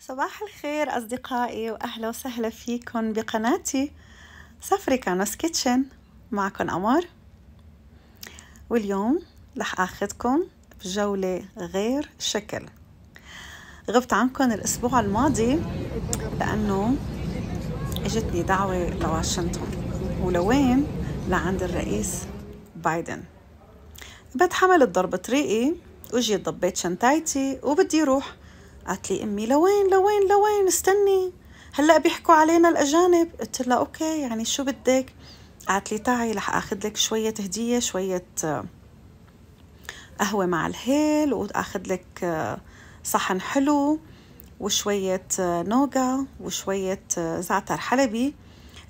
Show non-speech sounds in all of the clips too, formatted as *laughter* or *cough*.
صباح الخير أصدقائي وأهلا وسهلا فيكم بقناتي سفري كانوس كيتشن معكم أمر واليوم رح أخذكم بجولة غير شكل غبت عنكم الأسبوع الماضي لأنه اجتني دعوة لواشنطن ولوين لعند الرئيس بايدن بتحمل الضرب طريقي وجيت ضبيت شنطايتي وبدي روح قالت لي امي لوين لوين لوين استني هلا بيحكوا علينا الاجانب قلت لها اوكي يعني شو بدك قالت لي تعي رح اخذ لك شويه هديه شويه آه، قهوه مع الهيل واخذ لك آه، صحن حلو وشوية آه، نوغا وشوية زعتر حلبي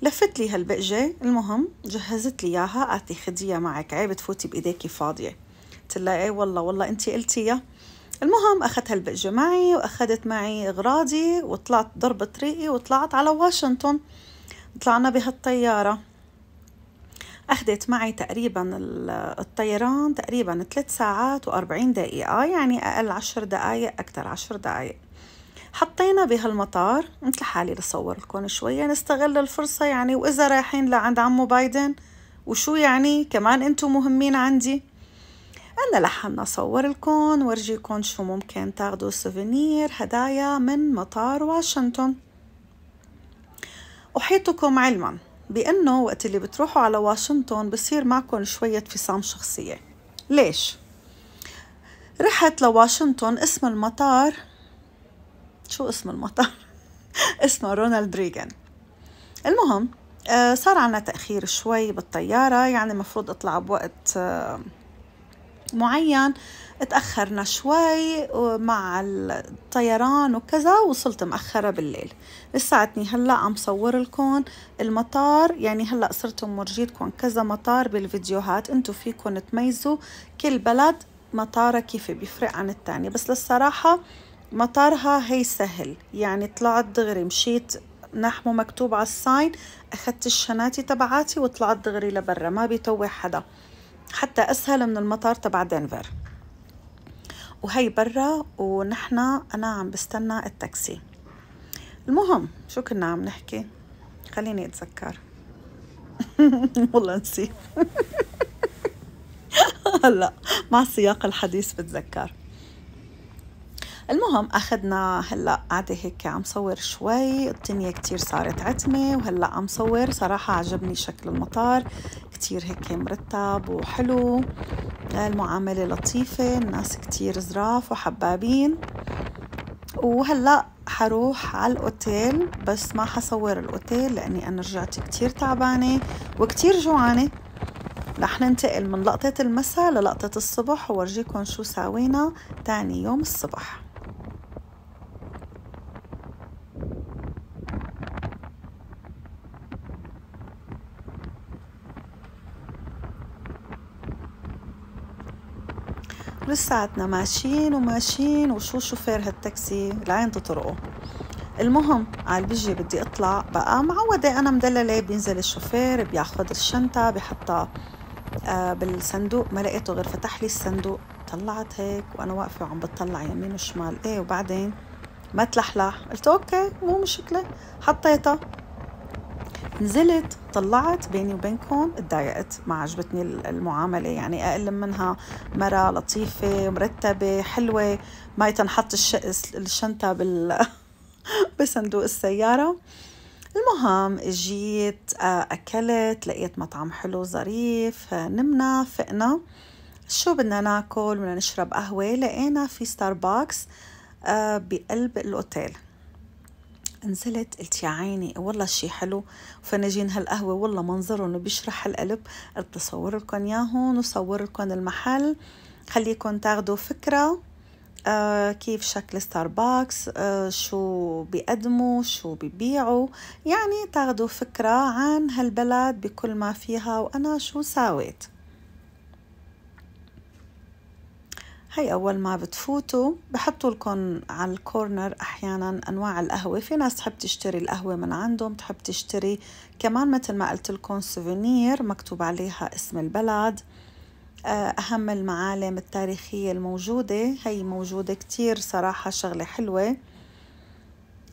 لفت لي هالبقجة المهم جهزت لي إياها قالت لي خديها معك عيب تفوتي بإيديكي فاضية قلت لها إيه والله والله أنت قلتي المهم أخذت هالبقجة معي وأخذت معي أغراضي وطلعت ضرب طريقي وطلعت على واشنطن طلعنا بهالطيارة أخذت معي تقريبا الطيران تقريبا 3 ساعات و40 دقيقة آه، يعني أقل 10 دقايق أكثر 10 دقايق حطينا بهالمطار مثل حالي لصور لكم شوية نستغل الفرصة يعني وإذا رايحين لعند عمو بايدن وشو يعني كمان أنتم مهمين عندي أنا رح نصور لكم ورجيكم شو ممكن تاخدوا سوفينير هدايا من مطار واشنطن أحيطكم علما بأنه وقت اللي بتروحوا على واشنطن بصير معكم شوية فصام شخصية ليش؟ رحت لواشنطن اسم المطار شو اسم المطار؟ *laughs* اسمه رونالد ريغان المهم آه، صار عنا تأخير شوي بالطيارة يعني المفروض اطلع بوقت آه، معين تأخرنا شوي مع الطيران وكذا وصلت مأخرة بالليل لساتني هلأ عم صور لكم المطار يعني هلأ صرت مرجيتكم كذا مطار بالفيديوهات انتو فيكم تميزوا كل بلد مطارها كيف بيفرق عن التاني بس للصراحة مطارها هي سهل يعني طلعت دغري مشيت نحمه مكتوب على الساين أخذت الشناتي تبعاتي وطلعت دغري لبرا ما بيتوه حدا حتى أسهل من المطار تبع دنفر وهي برا ونحن أنا عم بستنى التاكسي المهم شو كنا عم نحكي خليني أتذكر *laughs* والله نسيت *laughs* هلا مع سياق الحديث بتذكر المهم أخذنا هلأ قاعدة هيك عم صور شوي الدنيا كتير صارت عتمة وهلأ عم صور صراحة عجبني شكل المطار كتير هيك مرتب وحلو المعاملة لطيفة الناس كتير زراف وحبابين وهلأ حروح على الأوتيل بس ما حصور الأوتيل لأني أنا رجعت كتير تعبانة وكتير جوعانة رح ننتقل من لقطة المساء للقطة الصبح وورجيكم شو ساوينا تاني يوم الصبح ساعتنا ماشيين وماشيين وشو شوفير هالتاكسي لعين تطرقه المهم قال بيجي بدي اطلع بقى معودة انا مدللة بينزل الشوفير بياخد الشنطة بحطها آه بالصندوق ما لقيته غير فتح لي الصندوق طلعت هيك وانا واقفة وعم بتطلع يمين وشمال ايه وبعدين ما تلحلح قلت اوكي مو مشكلة حطيتها نزلت طلعت بيني وبينكم اتضايقت ما عجبتني المعاملة يعني أقل منها مرة لطيفة مرتبة حلوة ما تنحط الشنطة بال *laughs* بصندوق السيارة المهم جيت أكلت لقيت مطعم حلو ظريف نمنا فقنا شو بدنا ناكل بدنا نشرب قهوة لقينا في ستاربكس بقلب الأوتيل نزلت قلت يا عيني والله شي حلو فناجين هالقهوة والله منظرهم بيشرح القلب قلت بصور لكم ياهون وصور لكم المحل خليكم تاخدوا فكرة آه كيف شكل ستاربكس آه شو بيقدموا شو بيبيعوا يعني تاخدوا فكرة عن هالبلد بكل ما فيها وأنا شو ساويت هي أول ما بتفوتوا بحطوا لكم على الكورنر أحيانا أنواع القهوة في ناس تحب تشتري القهوة من عندهم تحب تشتري كمان مثل ما قلت لكم سوفينير مكتوب عليها اسم البلد آه، أهم المعالم التاريخية الموجودة هي موجودة كتير صراحة شغلة حلوة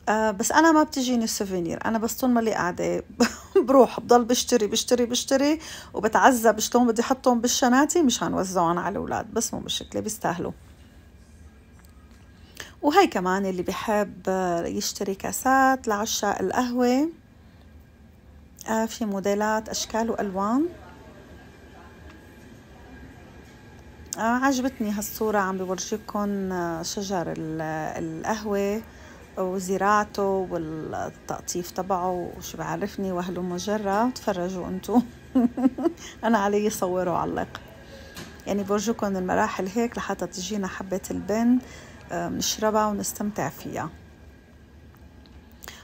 آه بس انا ما بتجيني السوفينير انا بس طول ما لي قاعده *laughs* بروح بضل بشتري بشتري بشتري وبتعذب شلون بدي احطهم بالشناتي مشان وزعهم على الاولاد بس مو مشكله بيستاهلوا وهي كمان اللي بحب آه، يشتري كاسات لعشاء القهوه آه، في موديلات اشكال والوان آه، عجبتني هالصورة عم بورجيكم شجر القهوة وزراعته والتقطيف تبعه وشو بعرفني واهله مجرة تفرجوا انتو *laughs* انا علي صوروا وعلق يعني برجوكم المراحل هيك لحتى تجينا حبة البن آه، نشربها ونستمتع فيها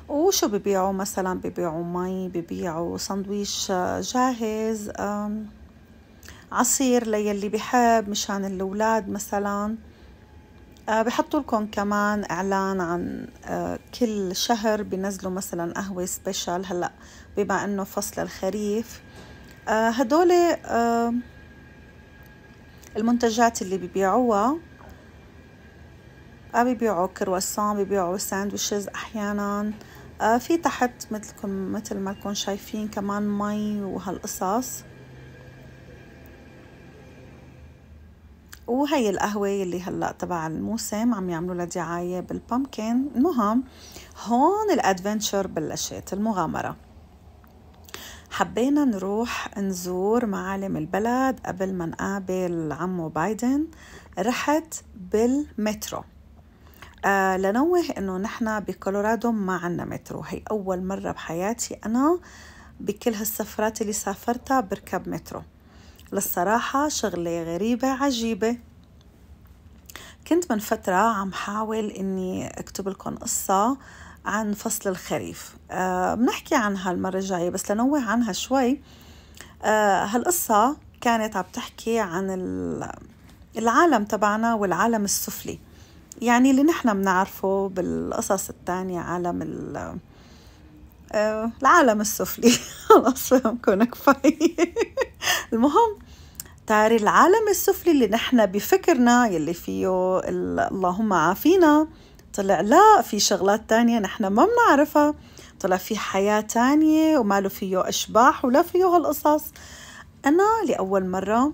وشو ببيعوا مثلا ببيعوا مي ببيعوا سندويش آه، جاهز عصير ليلي بحب مشان الأولاد مثلاً آه، بحطوا لكم كمان اعلان عن آه، كل شهر بنزلوا مثلا قهوه سبيشال هلا بما انه فصل الخريف آه، هدول المنتجات اللي ببيعوها بيبيعوا كرواسون بيبيعوا ساندويشز احيانا في تحت مثلكم مثل ما تكون شايفين كمان مي وهالقصص وهي القهوة اللي هلا تبع الموسم عم يعملوا لها دعاية بالبامكن المهم هون الادفنتشر بلشت المغامرة حبينا نروح نزور معالم البلد قبل ما نقابل عمو بايدن رحت بالمترو آه لنوه انه نحن بكولورادو ما عنا مترو هي اول مرة بحياتي انا بكل هالسفرات اللي سافرتها بركب مترو للصراحة شغلة غريبة عجيبة كنت من فترة عم حاول إني أكتب لكم قصة عن فصل الخريف أه بنحكي عنها المرة الجاية بس لنوه عنها شوي أه هالقصة كانت عم تحكي عن العالم تبعنا والعالم السفلي يعني اللي نحن بنعرفه بالقصص الثانية عالم آه، العالم السفلي *laughs* خلاص فهم كفاية المهم تعري العالم السفلي اللي نحن بفكرنا يلي فيه اللهم عافينا طلع لا في شغلات تانية نحن ما بنعرفها طلع في حياة تانية وما له فيه أشباح ولا فيه هالقصص أنا لأول مرة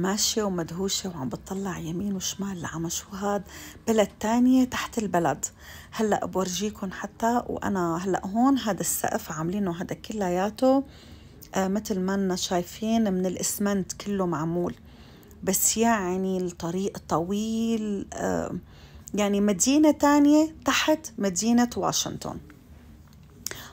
ماشية ومدهوشة وعم بتطلع يمين وشمال لعم شو هاد بلد تانية تحت البلد هلأ بورجيكم حتى وأنا هلأ هون هذا السقف عاملينه هذا كلياته آه مثل ما أنا شايفين من الإسمنت كله معمول بس يعني الطريق طويل آه يعني مدينة تانية تحت مدينة واشنطن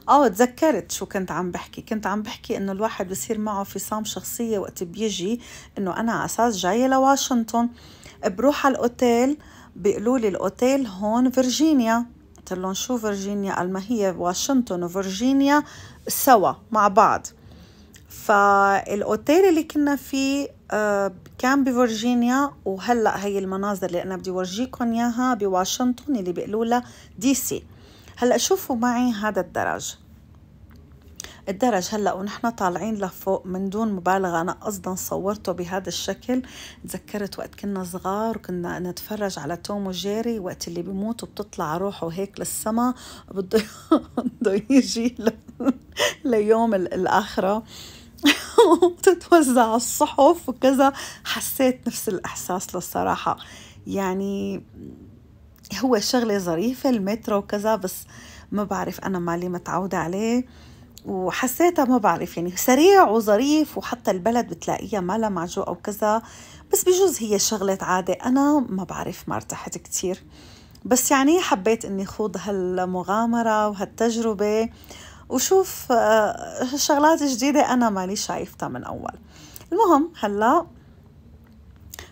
اه تذكرت شو كنت عم بحكي كنت عم بحكي انه الواحد بصير معه فصام شخصية وقت بيجي انه انا اساس جاية لواشنطن بروح على الاوتيل بيقولوا لي الاوتيل هون فيرجينيا قلت لهم شو فيرجينيا قال ما هي واشنطن وفيرجينيا سوا مع بعض فالاوتيل اللي كنا فيه آه، كان بفرجينيا وهلا هي المناظر اللي انا بدي اورجيكم اياها بواشنطن اللي بيقولوا لها دي سي هلا شوفوا معي هذا الدرج الدرج هلا ونحن طالعين لفوق من دون مبالغه انا قصدا صورته بهذا الشكل تذكرت وقت كنا صغار وكنا نتفرج على توم وجيري وقت اللي بيموت وبتطلع روحه هيك للسما بده *laughs* يجي ليوم الاخره وتتوزع *laughs* الصحف وكذا حسيت نفس الاحساس للصراحه يعني هو شغلة ظريفة المترو وكذا بس ما بعرف أنا مالي متعودة عليه وحسيتها ما بعرف يعني سريع وظريف وحتى البلد بتلاقيها مالها معجوقة وكذا بس بجوز هي شغلة عادة أنا ما بعرف ما ارتحت كتير بس يعني حبيت اني خوض هالمغامرة وهالتجربة وشوف آه، شغلات جديدة أنا مالي شايفتها من أول المهم هلا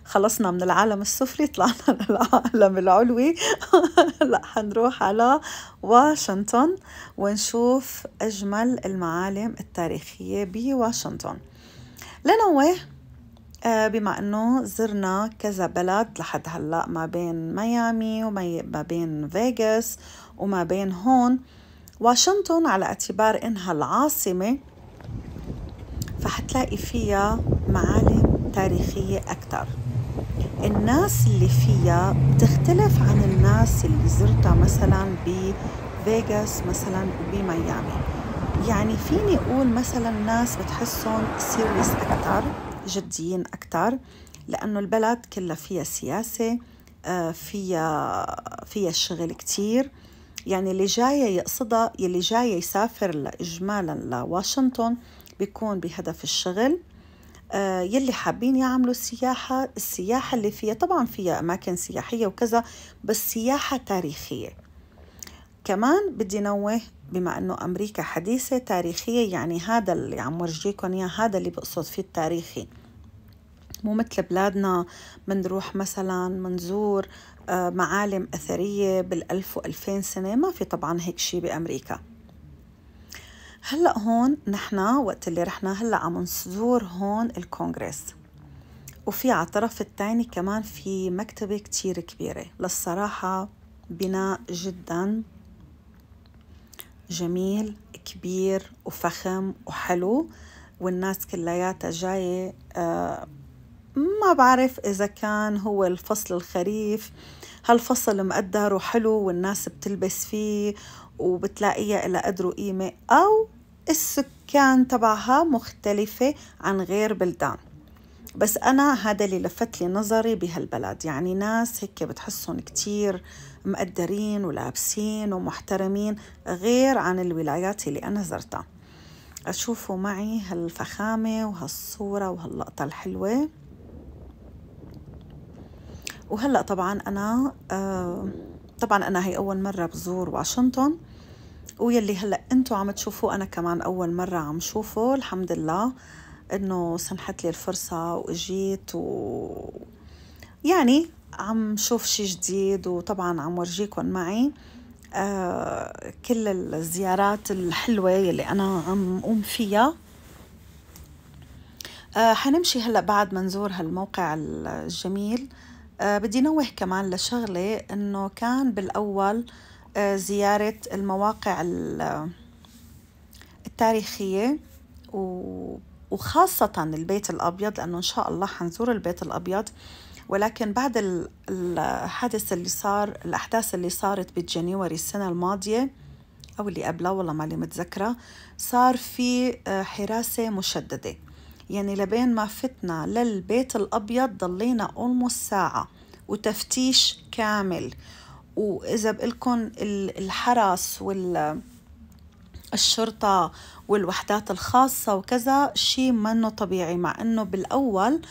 خلصنا من العالم السفلي طلعنا *laughs* للعالم العلوي *laughs* لا حنروح على واشنطن ونشوف أجمل المعالم التاريخية بواشنطن لنوه آه، بما انه زرنا كذا بلد لحد هلا ما بين ميامي وما بين فيغاس وما بين هون واشنطن على اعتبار انها العاصمه فحتلاقي فيها معالم تاريخيه اكثر الناس اللي فيها بتختلف عن الناس اللي زرتها مثلا بفيغاس مثلا وبميامي يعني فيني أقول مثلا الناس بتحسهم سيريس اكثر جديين اكثر لأنه البلد كلها فيها سياسة آه، فيها فيها شغل كتير يعني اللي جاية يقصدها اللي جاية يسافر إجمالا لواشنطن بيكون بهدف الشغل آه، يلي حابين يعملوا السياحة السياحة اللي فيها طبعا فيها أماكن سياحية وكذا بس سياحة تاريخية كمان بدي نوه بما أنه أمريكا حديثة تاريخية يعني هذا اللي عم ورجيكم إياه هذا اللي بقصد فيه التاريخي مو مثل بلادنا بنروح مثلا منزور آه، معالم أثرية بالألف وألفين سنة ما في طبعا هيك شيء بأمريكا هلا هون نحن وقت اللي رحنا هلا عم نزور هون الكونغرس وفي على الطرف الثاني كمان في مكتبة كتير كبيرة للصراحة بناء جدا جميل كبير وفخم وحلو والناس كلياتها جاية آه، ما بعرف إذا كان هو الفصل الخريف هالفصل مقدر وحلو والناس بتلبس فيه وبتلاقيها إلى قدر وقيمة أو السكان تبعها مختلفة عن غير بلدان بس أنا هذا اللي لفت لي نظري بهالبلد يعني ناس هيك بتحسهم كتير مقدرين ولابسين ومحترمين غير عن الولايات اللي أنا زرتها أشوفوا معي هالفخامة وهالصورة وهاللقطة الحلوة وهلأ طبعا أنا آه طبعا أنا هي أول مرة بزور واشنطن ويلي هلا انتو عم تشوفوه انا كمان اول مره عم شوفه الحمد لله انه سنحت لي الفرصه واجيت و يعني عم شوف شي جديد وطبعا عم ورجيكم معي آه كل الزيارات الحلوه يلي انا عم قوم فيها آه، حنمشي هلا بعد ما نزور هالموقع الجميل آه بدي نوه كمان لشغله انه كان بالاول آه آه، زيارة المواقع التاريخية وخاصة البيت الأبيض لأنه إن شاء الله حنزور البيت الأبيض ولكن بعد الحادث اللي صار الأحداث اللي صارت بجانيوري السنة الماضية أو اللي قبلها والله لي متذكرة صار في آه، حراسة مشددة يعني لبين ما فتنا للبيت الأبيض ضلينا أولموس ساعة وتفتيش كامل واذا بقلكن الحرس وال الشرطة والوحدات الخاصة وكذا شيء منه طبيعي مع انه بالاول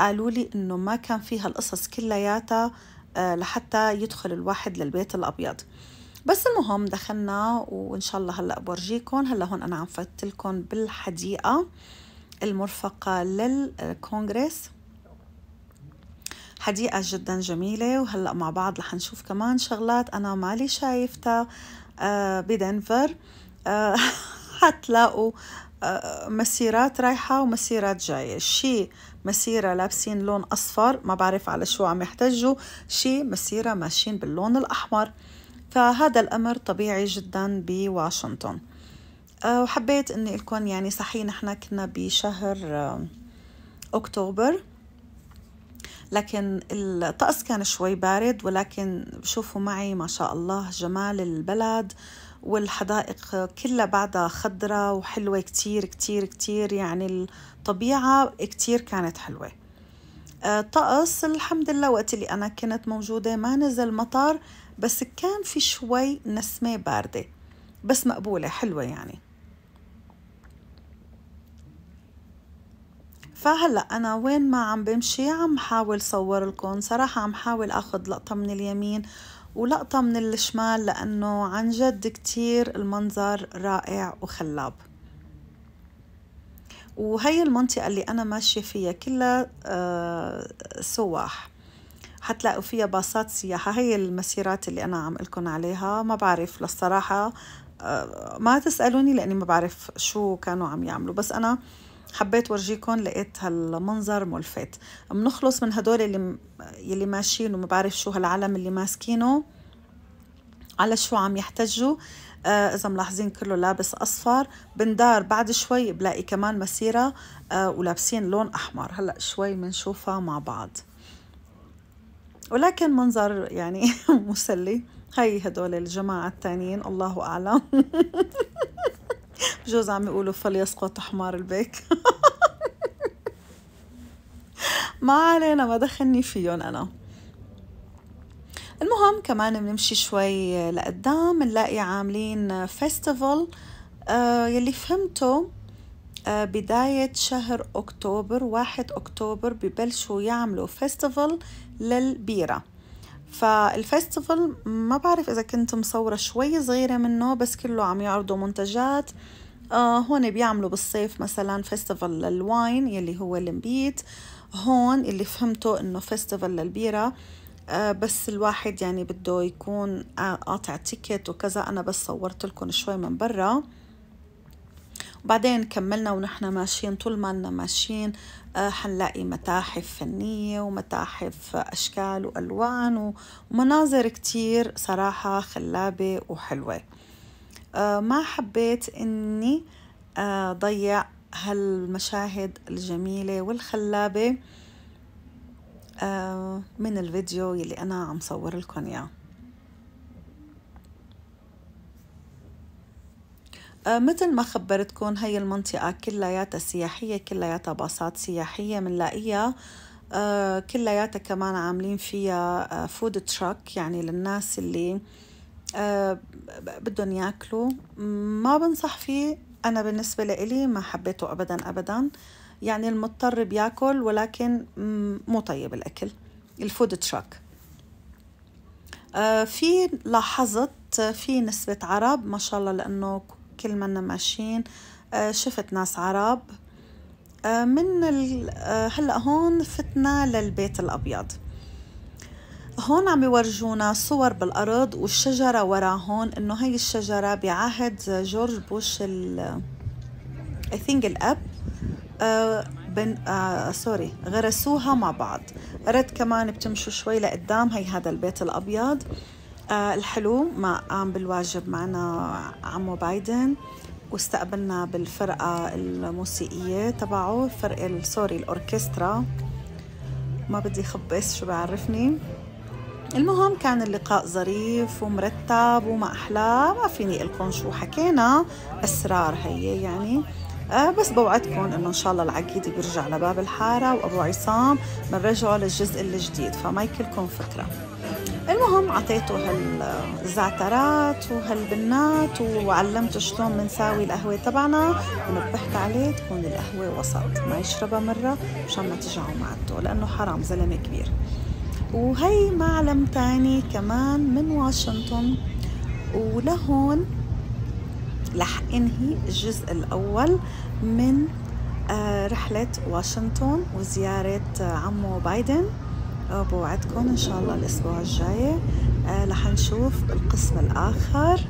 قالوا لي انه ما كان فيها القصص كلياتها آه، لحتى يدخل الواحد للبيت الابيض بس المهم دخلنا وان شاء الله هلا بورجيكم هلا هون انا عم فتلكم بالحديقه المرفقه للكونغرس حديقة جدا جميلة وهلأ مع بعض رح نشوف كمان شغلات أنا مالي شايفتها آه، بدنفر آه، *laughs* حتلاقوا آه، مسيرات رايحة ومسيرات جاية شي مسيرة لابسين لون أصفر ما بعرف على شو عم يحتجوا شي مسيرة ماشيين باللون الأحمر فهذا الأمر طبيعي جدا بواشنطن وحبيت أني لكم يعني صحيح نحن كنا بشهر أكتوبر لكن الطقس كان شوي بارد ولكن شوفوا معي ما شاء الله جمال البلد والحدائق كلها بعدها خضرة وحلوة كتير كتير كتير يعني الطبيعة كتير كانت حلوة آه، طقس الحمد لله وقت اللي أنا كنت موجودة ما نزل مطر بس كان في شوي نسمة باردة بس مقبولة حلوة يعني فهلا انا وين ما عم بمشي عم حاول صور لكم صراحه عم حاول اخذ لقطه من اليمين ولقطة من الشمال لأنه عن جد كتير المنظر رائع وخلاب وهي المنطقة اللي أنا ماشية فيها كلها آه سواح حتلاقوا فيها باصات سياحة هي المسيرات اللي أنا عم لكم عليها ما بعرف للصراحة آه ما تسألوني لأني ما بعرف شو كانوا عم يعملوا بس أنا حبيت ورجيكم لقيت هالمنظر ملفت بنخلص من هدول اللي اللي ماشيين وما بعرف شو هالعلم اللي ماسكينه على شو عم يحتجوا آه اذا ملاحظين كله لابس اصفر بندار بعد شوي بلاقي كمان مسيره آه ولابسين لون احمر هلا شوي بنشوفها مع بعض ولكن منظر يعني *laughs* مسلي هاي هدول الجماعه الثانيين الله اعلم *laughs* جوز عم يقولوا فليسقط حمار البيك *laughs* ما علينا ما دخلني فيهم أنا المهم كمان بنمشي شوي لقدام بنلاقي عاملين فيستيفال آه، يلي فهمته آه، بداية شهر أكتوبر واحد أكتوبر ببلشوا يعملوا فيستيفال للبيرة فالفيستيفال ما بعرف إذا كنت مصورة شوي صغيرة منه بس كله عم يعرضوا منتجات آه هون بيعملوا بالصيف مثلا فيستيفال للواين يلي هو المبيت هون اللي فهمته انه فيستيفال للبيرة آه بس الواحد يعني بده يكون آه، قاطع تيكت وكذا انا بس صورت لكم شوي من برا وبعدين كملنا ونحن ماشيين طول ما لنا ماشيين آه حنلاقي متاحف فنية ومتاحف أشكال وألوان ومناظر كتير صراحة خلابة وحلوة آه، ما حبيت اني آه، ضيع هالمشاهد الجميلة والخلابة آه، من الفيديو يلي أنا عم صور لكم إياه مثل ما خبرتكم هي المنطقة كلياتها سياحية كلياتها باصات سياحية بنلاقيها كلياتها كمان عاملين فيها فود تراك يعني للناس اللي آه، بدهم ياكلوا ما بنصح فيه أنا بالنسبة لإلي ما حبيته أبدا أبدا يعني المضطر بياكل ولكن مو طيب الأكل الفود تراك آه، في لاحظت آه، في نسبة عرب ما شاء الله لأنه كل منا ماشيين شفت ناس عرب من هلا هون فتنا للبيت الأبيض هون عم يورجونا صور بالأرض والشجرة وراهم إنه هي الشجرة بعهد جورج بوش ال اي ثينك الأب بن آه سوري غرسوها مع بعض رد كمان بتمشوا شوي لقدام هي هذا البيت الأبيض آه الحلو ما قام بالواجب معنا عمو بايدن واستقبلنا بالفرقة الموسيقية تبعه فرقة سوري الأوركسترا ما بدي خبص شو بعرفني المهم كان اللقاء ظريف ومرتب وما أحلى ما فيني لكم شو حكينا أسرار هي يعني أه بس بوعدكم انه ان شاء الله العقيد بيرجع لباب الحاره وابو عصام بنرجعه للجزء الجديد فما يكلكم فكره المهم عطيته هالزعترات وهالبنات وعلمته شلون بنساوي القهوه تبعنا ونبحت عليه تكون القهوه وسط ما يشربها مره مشان ما تجعوا معدته لانه حرام زلمه كبير وهي معلم تاني كمان من واشنطن ولهون رح انهي الجزء الاول من آه، رحلة واشنطن وزيارة آه، عمو بايدن بوعدكم ان شاء الله الاسبوع الجاي آه، رح نشوف القسم الاخر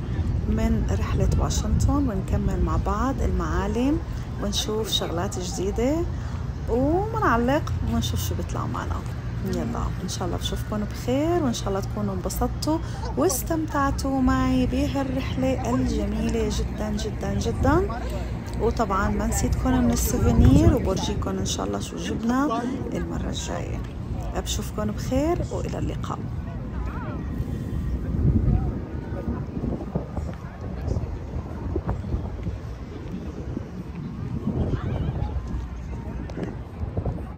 من رحلة واشنطن ونكمل مع بعض المعالم ونشوف شغلات جديدة ومنعلق ونشوف شو بيطلع معنا يلا ان شاء الله بشوفكم بخير وان شاء الله تكونوا انبسطتوا واستمتعتوا معي بهالرحله الجميله جدا جدا جدا وطبعا ما نسيتكم من السوفينير وبرجيكم ان شاء الله شو جبنا المره الجايه بشوفكم بخير والى اللقاء